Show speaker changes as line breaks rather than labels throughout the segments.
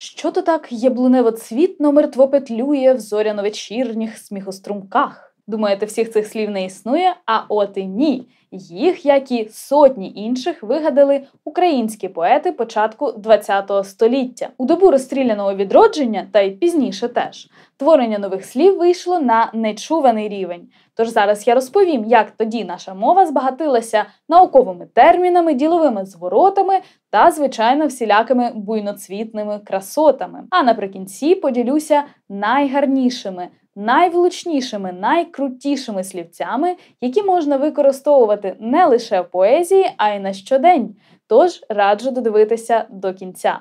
Що то так яблуневоцвітно мертво петлює в зоряно-вечірніх сміхострумках? Думаєте, всіх цих слів не існує? А от і ні. Їх, як і сотні інших, вигадали українські поети початку ХХ століття у добу розстріляного відродження, та й пізніше теж творення нових слів вийшло на нечуваний рівень. Тож зараз я розповім, як тоді наша мова збагатилася науковими термінами, діловими зворотами та, звичайно, всілякими буйноцвітними красотами. А наприкінці поділюся найгарнішими найвлучнішими, найкрутішими слівцями, які можна використовувати не лише в поезії, а й на щодень. Тож раджу додивитися до кінця.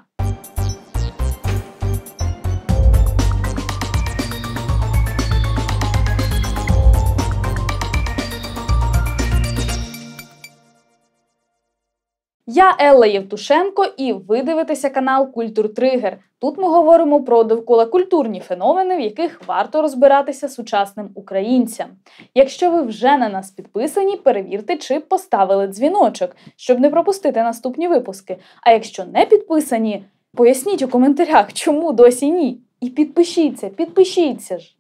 Я Елла Євтушенко, і ви дивитеся канал Культур Тригер. Тут ми говоримо про довкола культурні феномени, в яких варто розбиратися сучасним українцям. Якщо ви вже на нас підписані, перевірте, чи поставили дзвіночок, щоб не пропустити наступні випуски. А якщо не підписані, поясніть у коментарях, чому досі ні. І підпишіться, підпишіться ж.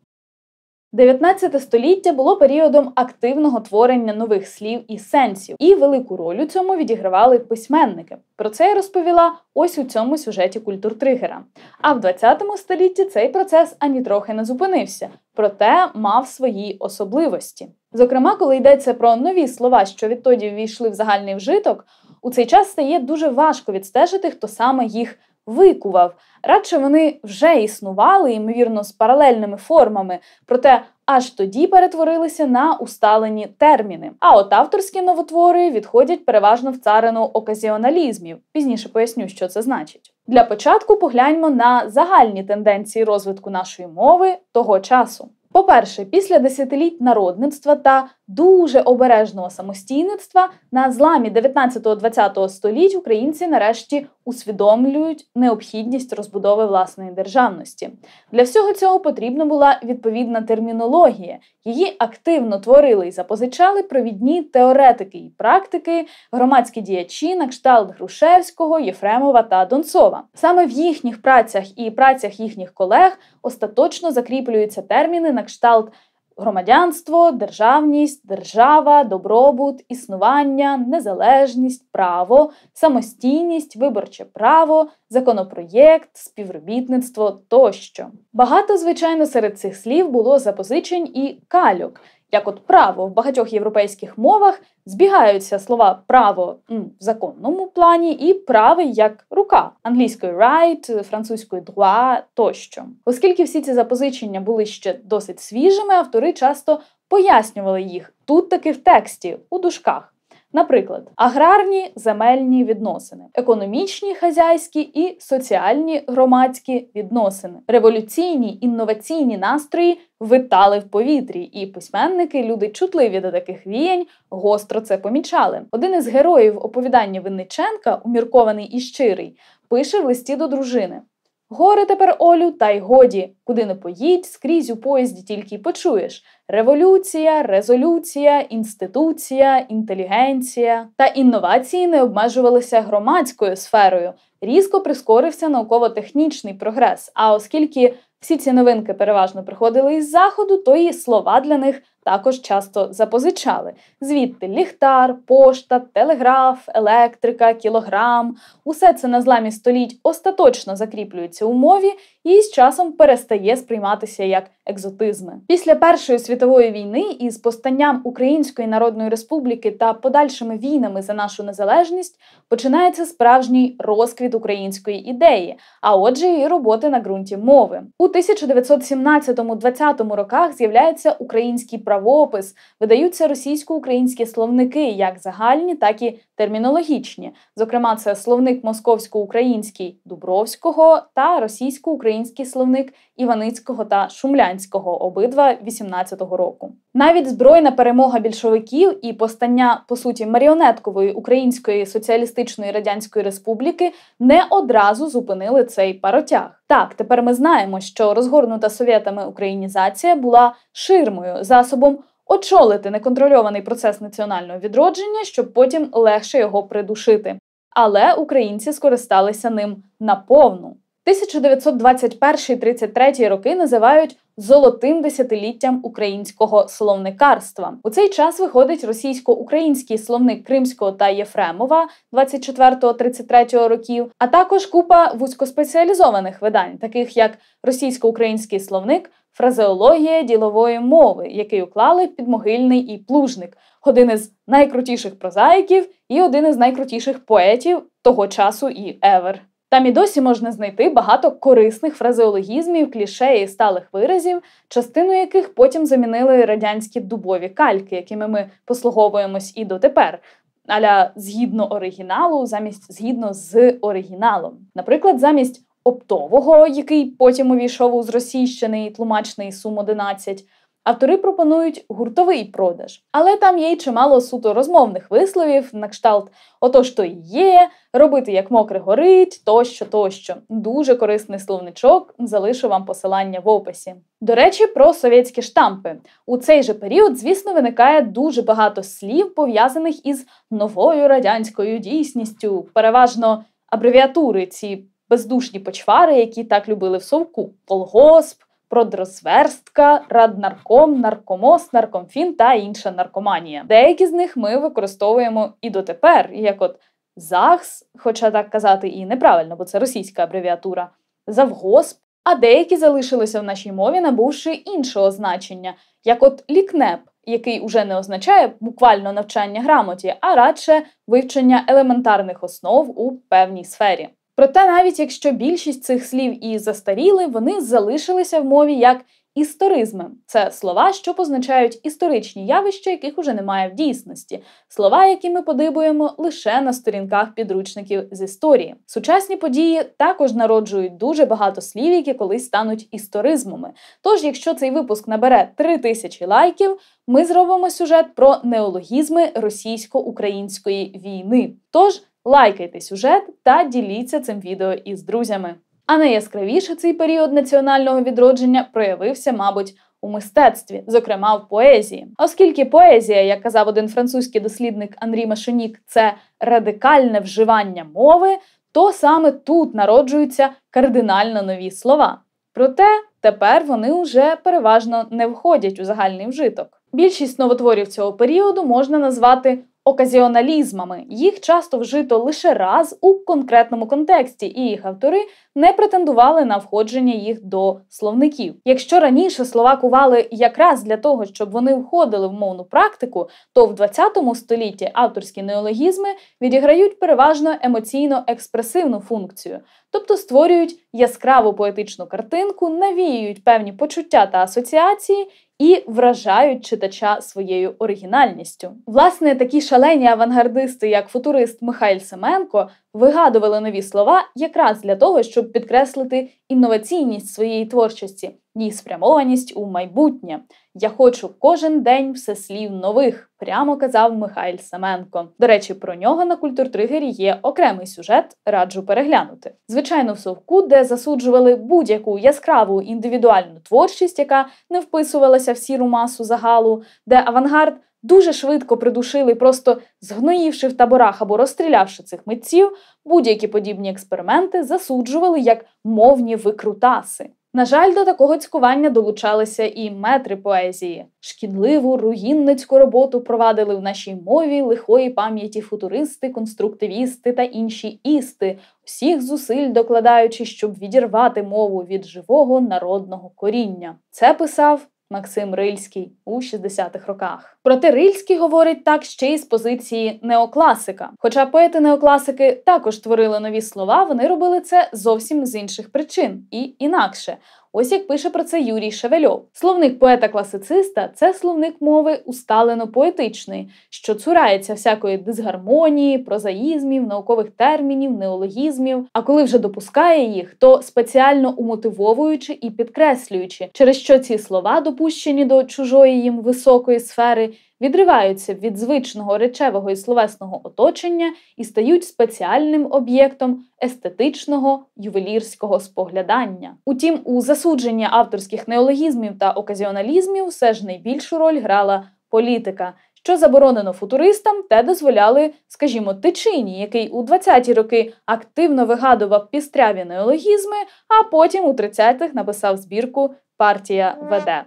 19 століття було періодом активного творення нових слів і сенсів, і велику роль у цьому відігравали письменники. Про це я розповіла ось у цьому сюжеті Культур Тригера. А в 20 столітті цей процес ані трохи не зупинився, проте мав свої особливості. Зокрема, коли йдеться про нові слова, що відтоді ввійшли в загальний вжиток, у цей час стає дуже важко відстежити, хто саме їх викував. Радше вони вже існували, ймовірно, з паралельними формами, проте аж тоді перетворилися на усталені терміни. А от авторські новотвори відходять переважно в царину оказіоналізмів. Пізніше поясню, що це значить. Для початку погляньмо на загальні тенденції розвитку нашої мови того часу. По-перше, після десятиліть народництва та дуже обережного самостійництва на зламі 19-20 століть українці нарешті усвідомлюють необхідність розбудови власної державності. Для всього цього потрібна була відповідна термінологія. Її активно творили і запозичали провідні теоретики і практики, громадські діячі, на кшталт Грушевського, Єфремова та Донцова. Саме в їхніх працях і працях їхніх колег остаточно закріплюються терміни на кшталт громадянство, державність, держава, добробут, існування, незалежність, право, самостійність, виборче право, законопроєкт, співробітництво тощо. Багато, звичайно, серед цих слів було запозичень і кальок – як от право в багатьох європейських мовах збігаються слова право в законному плані і правий як рука англійською «right», французькою «droit» тощо. Оскільки всі ці запозичення були ще досить свіжими, автори часто пояснювали їх тут таки в тексті у дужках наприклад, аграрні земельні відносини, економічні хазяйські і соціальні громадські відносини, революційні інноваційні настрої. Витали в повітрі, і письменники, люди чутливі до таких віянь, гостро це помічали. Один із героїв оповідання Винниченка, уміркований і щирий, пише в листі до дружини. Горе тепер Олю, та й годі, куди не поїдь, скрізь у поїзді тільки й почуєш: революція, резолюція, інституція, інтелігенція та інновації не обмежувалися громадською сферою. Різко прискорився науково-технічний прогрес. А оскільки всі ці новинки переважно приходили із заходу, то і слова для них також часто запозичали. Звідти ліхтар, пошта, телеграф, електрика, кілограм. Усе це на зламі століть остаточно закріплюється у мові і з часом перестає сприйматися як екзотизми. Після Першої світової війни із постанням Української Народної Республіки та подальшими війнами за нашу незалежність починається справжній розквіт української ідеї, а отже, і роботи на ґрунті мови. У 1917-20 роках з'являється український прав правопис видаються російсько-українські словники, як загальні, так і термінологічні. Зокрема, це словник московсько-український Дубровського та російсько-український словник Іваницького та Шумлянського обидва 18-го року. Навіть збройна перемога більшовиків і постання по суті маріонеткової Української соціалістичної радянської республіки не одразу зупинили цей паротяг. Так, тепер ми знаємо, що розгорнута совєтами українізація була ширмою засобом очолити неконтрольований процес національного відродження, щоб потім легше його придушити. Але українці скористалися ним наповну. 1921 33 роки називають золотим десятиліттям українського словникарства. У цей час виходить російсько-український словник Кримського та Єфремова 24-33 років, а також купа вузькоспеціалізованих видань, таких як російсько-український словник. Фразеологія ділової мови, який уклали підмогильний і плужник, один із найкрутіших прозаїків і один із найкрутіших поетів того часу і евер. Там і досі можна знайти багато корисних фразеологізмів, кліше і сталих виразів, частину яких потім замінили радянські дубові кальки, якими ми послуговуємось і дотепер. Аля згідно оригіналу, замість згідно з оригіналом. Наприклад, замість оптового, який потім увійшов у зросійщений тлумачний сум 11 Автори пропонують гуртовий продаж, але там є й чимало суто розмовних висловів, на кшталт ото ж то і є, робити як мокре горить, тощо, тощо. Дуже корисний словничок. Залишу вам посилання в описі. До речі, про совєтські штампи у цей же період, звісно, виникає дуже багато слів, пов'язаних із новою радянською дійсністю, переважно абревіатури ці бездушні почвари, які так любили в совку, колгосп продросверстка, раднарком, наркомос, наркомфін та інша наркоманія. Деякі з них ми використовуємо і дотепер, як от ЗАГС, хоча так казати і неправильно, бо це російська абревіатура, завгосп, а деякі залишилися в нашій мові, набувши іншого значення, як от лікнеп. Який уже не означає буквально навчання грамоті, а радше вивчення елементарних основ у певній сфері. Проте, навіть якщо більшість цих слів і застаріли, вони залишилися в мові як історизми. Це слова, що позначають історичні явища, яких уже немає в дійсності, слова, які ми подибуємо лише на сторінках підручників з історії. Сучасні події також народжують дуже багато слів, які колись стануть історизмами. Тож, якщо цей випуск набере 3000 тисячі лайків, ми зробимо сюжет про неологізми російсько-української війни. Тож лайкайте сюжет та діліться цим відео із друзями. А найяскравіше цей період національного відродження проявився, мабуть, у мистецтві, зокрема в поезії. Оскільки поезія, як казав один французький дослідник Андрій Машонік, це радикальне вживання мови, то саме тут народжуються кардинально нові слова. Проте тепер вони вже переважно не входять у загальний вжиток. Більшість новотворів цього періоду можна назвати оказіоналізмами. Їх часто вжито лише раз у конкретному контексті, і їх автори не претендували на входження їх до словників. Якщо раніше слова кували якраз для того, щоб вони входили в мовну практику, то в ХХ столітті авторські неологізми відіграють переважно емоційно-експресивну функцію, тобто створюють яскраву поетичну картинку, навіюють певні почуття та асоціації і вражають читача своєю оригінальністю. Власне, такі шалені авангардисти, як футурист Михайль Семенко, вигадували нові слова якраз для того, щоб підкреслити інноваційність своєї творчості, її спрямованість у майбутнє. Я хочу кожен день все слів нових, прямо казав Михайль Семенко. До речі, про нього на культуртригері є окремий сюжет, раджу переглянути. Звичайно, в совку, де засуджували будь-яку яскраву індивідуальну творчість, яка не вписувалася в сіру масу загалу, де авангард дуже швидко придушили, просто згноївши в таборах або розстрілявши цих митців, будь-які подібні експерименти засуджували як мовні викрутаси. На жаль, до такого цькування долучалися і метри поезії. Шкідливу руїнницьку роботу провадили в нашій мові лихої пам'яті футуристи, конструктивісти та інші істи, всіх зусиль докладаючи, щоб відірвати мову від живого народного коріння. Це писав Максим Рильський у 60-х роках. Проте Рильський говорить так ще й з позиції неокласика. Хоча поети неокласики також творили нові слова, вони робили це зовсім з інших причин і інакше. Ось як пише про це Юрій Шевельов. Словник поета-класициста це словник мови усталено поетичний, що цурається всякої дисгармонії, прозаїзмів, наукових термінів, неологізмів. А коли вже допускає їх, то спеціально умотивовуючи і підкреслюючи, через що ці слова допущені до чужої їм високої сфери відриваються від звичного речевого і словесного оточення і стають спеціальним об'єктом естетичного ювелірського споглядання. Утім, у засудженні авторських неологізмів та оказіоналізмів все ж найбільшу роль грала політика. Що заборонено футуристам, те дозволяли, скажімо, тичині, який у 20-ті роки активно вигадував пістряві неологізми, а потім у 30-х написав збірку Партія веде.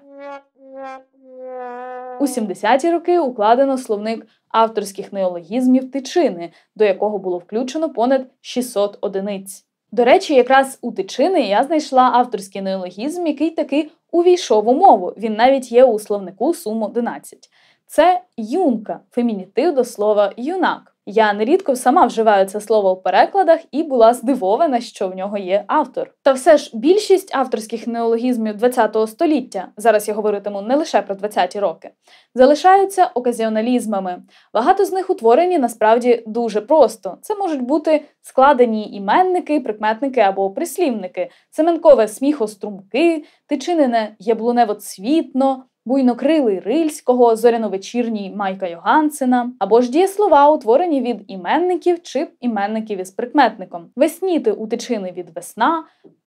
У 70-ті роки укладено словник авторських неологізмів тичини, до якого було включено понад 600 одиниць. До речі, якраз у тичини я знайшла авторський неологізм, який таки увійшов у мову. Він навіть є у словнику Сум 11. Це юнка, фемінітив до слова юнак. Я нерідко сама вживаю це слово в перекладах і була здивована, що в нього є автор. Та все ж більшість авторських неологізмів ХХ століття, зараз я говоритиму не лише про 20-ті роки, залишаються оказіоналізмами. Багато з них утворені насправді дуже просто. Це можуть бути складені іменники, прикметники або прислівники, семенкове сміхострумки, тичинине яблуневоцвітно буйнокрилий Рильського, зоряновечірній Майка Йогансена, або ж дієслова, утворені від іменників чи іменників із прикметником, весніти у тичини від весна.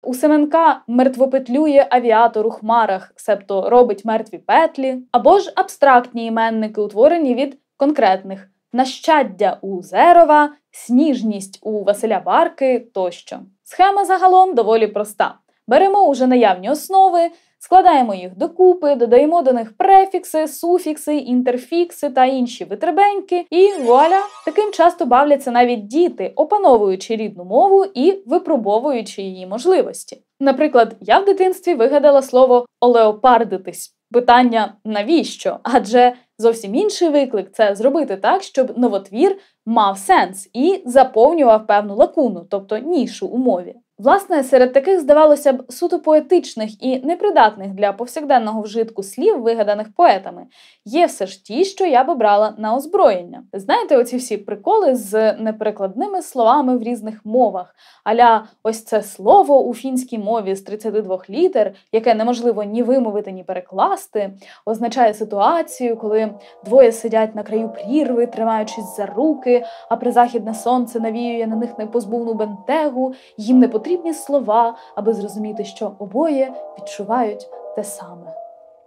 У Семенка мертвопетлює авіатор у хмарах, себто робить мертві петлі, або ж абстрактні іменники, утворені від конкретних нащаддя у Зерова, сніжність у Василя Барки тощо. Схема загалом доволі проста: беремо уже наявні основи, Складаємо їх докупи, додаємо до них префікси, суфікси, інтерфікси та інші витребеньки. І вуаля! Таким часто бавляться навіть діти, опановуючи рідну мову і випробовуючи її можливості. Наприклад, я в дитинстві вигадала слово олеопардитись. Питання навіщо? Адже зовсім інший виклик це зробити так, щоб новотвір мав сенс і заповнював певну лакуну, тобто нішу у мові. Власне, серед таких, здавалося б, суто поетичних і непридатних для повсякденного вжитку слів, вигаданих поетами, є все ж ті, що я би брала на озброєння. Знаєте, оці всі приколи з неперекладними словами в різних мовах, аля ось це слово у фінській мові з 32 літер, яке неможливо ні вимовити, ні перекласти, означає ситуацію, коли двоє сидять на краю прірви, тримаючись за руки, а призахідне сонце навіює на них непозбувну бентегу, їм не потрібно потрібні слова, аби зрозуміти, що обоє відчувають те саме.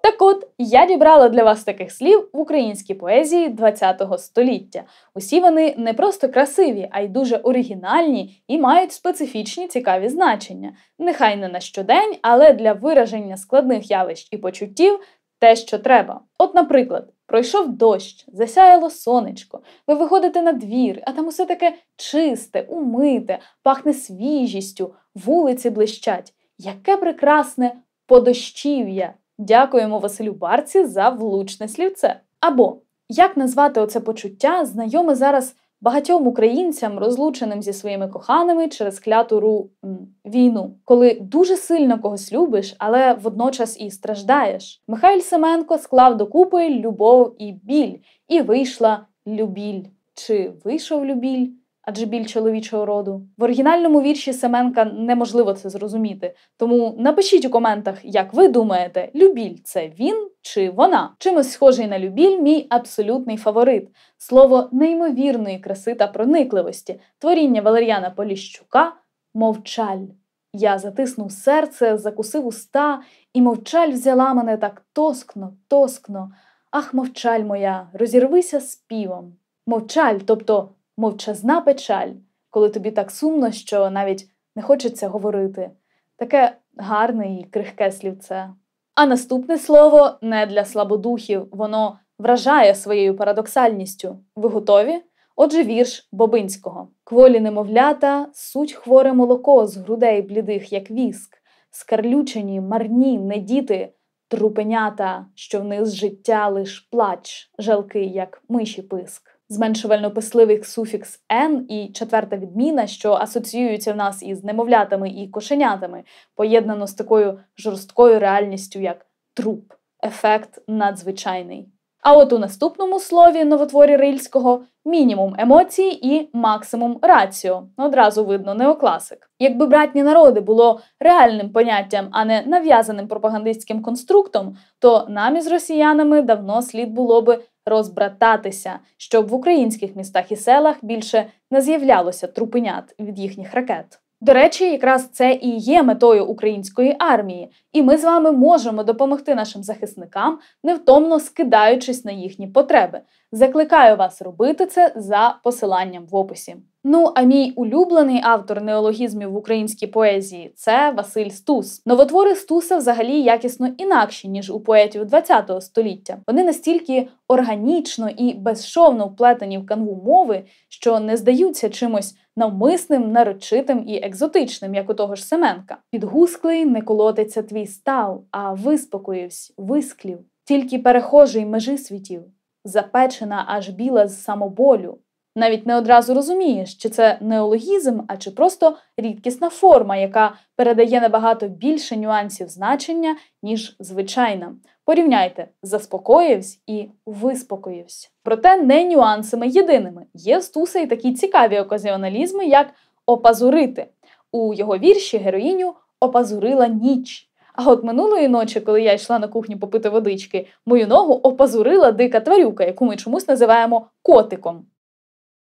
Так от я дібрала для вас таких слів в українській поезії ХХ століття. Усі вони не просто красиві, а й дуже оригінальні і мають специфічні цікаві значення. Нехай не на щодень, але для вираження складних явищ і почуттів те, що треба. От, наприклад. Пройшов дощ, засяяло сонечко, ви виходите на двір, а там усе таке чисте, умите, пахне свіжістю, вулиці блищать. Яке прекрасне подощів'я! Дякуємо Василю Барці за влучне слівце. Або як назвати оце почуття, знайоме зараз. Багатьом українцям, розлученим зі своїми коханими через кляту ру війну, коли дуже сильно когось любиш, але водночас і страждаєш. Михайль Семенко склав докупи любов і біль, і вийшла любіль. Чи вийшов любіль? адже біль чоловічого роду. В оригінальному вірші Семенка неможливо це зрозуміти. Тому напишіть у коментах, як ви думаєте, любіль це він чи вона? Чимось схожий на любіль, мій абсолютний фаворит слово неймовірної краси та проникливості, творіння Валеріана Поліщука, мовчаль. Я затиснув серце, закусив уста, і мовчаль взяла мене так тоскно, тоскно. Ах, мовчаль моя, розірвися співом. Мовчаль, тобто мовчазна печаль, коли тобі так сумно, що навіть не хочеться говорити. Таке гарне і крихке слівце. А наступне слово не для слабодухів, воно вражає своєю парадоксальністю. Ви готові? Отже, вірш Бобинського: Кволі немовлята суть хворе молоко з грудей блідих, як віск, скарлючені, марні, не діти, трупенята, що вниз життя лиш плач, жалкий, як миші писк зменшувально-писливих суфікс «н» і четверта відміна, що асоціюються в нас із немовлятами і кошенятами, поєднано з такою жорсткою реальністю, як труп, ефект надзвичайний. А от у наступному слові новотворі рильського мінімум емоцій і максимум раціо. Одразу видно неокласик. Якби братні народи було реальним поняттям, а не нав'язаним пропагандистським конструктом, то нам із росіянами давно слід було би розбрататися, щоб в українських містах і селах більше не з'являлося трупенят від їхніх ракет. До речі, якраз це і є метою української армії, і ми з вами можемо допомогти нашим захисникам, невтомно скидаючись на їхні потреби. Закликаю вас робити це за посиланням в описі. Ну а мій улюблений автор неологізмів в українській поезії це Василь Стус. Новотвори Стуса взагалі якісно інакші ніж у поетів ХХ століття. Вони настільки органічно і безшовно вплетені в канву мови, що не здаються чимось навмисним, нарочитим і екзотичним, як у того ж Семенка. Підгусклий не колотиться твій став, а виспокоївсь, висклів, тільки перехожий межи світів, запечена аж біла з самоболю. Навіть не одразу розумієш, чи це неологізм, а чи просто рідкісна форма, яка передає набагато більше нюансів значення, ніж звичайна. Порівняйте, заспокоївсь і виспокоївсь. Проте не нюансами єдиними. Є в Стуса і такі цікаві оказіоналізми, як опазурити. У його вірші героїню опазурила ніч. А от минулої ночі, коли я йшла на кухню попити водички, мою ногу опазурила дика тварюка, яку ми чомусь називаємо котиком.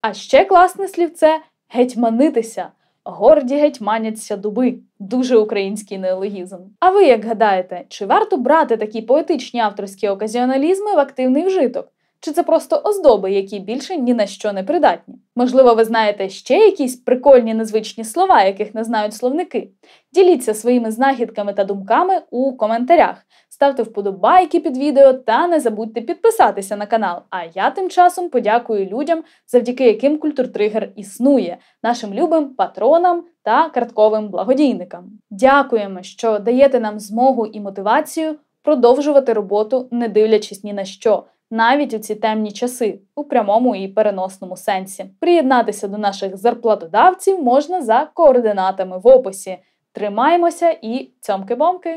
А ще класне слівце гетьманитися. Горді гетьманяться дуби, дуже український неологізм. А ви як гадаєте, чи варто брати такі поетичні авторські оказіоналізми в активний вжиток? Чи це просто оздоби, які більше ні на що не придатні? Можливо, ви знаєте ще якісь прикольні незвичні слова, яких не знають словники? Діліться своїми знахідками та думками у коментарях ставте вподобайки під відео та не забудьте підписатися на канал. А я тим часом подякую людям, завдяки яким культуртригер існує, нашим любим патронам та картковим благодійникам. Дякуємо, що даєте нам змогу і мотивацію продовжувати роботу, не дивлячись ні на що. Навіть у ці темні часи у прямому і переносному сенсі приєднатися до наших зарплатодавців можна за координатами в описі. Тримаємося і цьомки-бомки!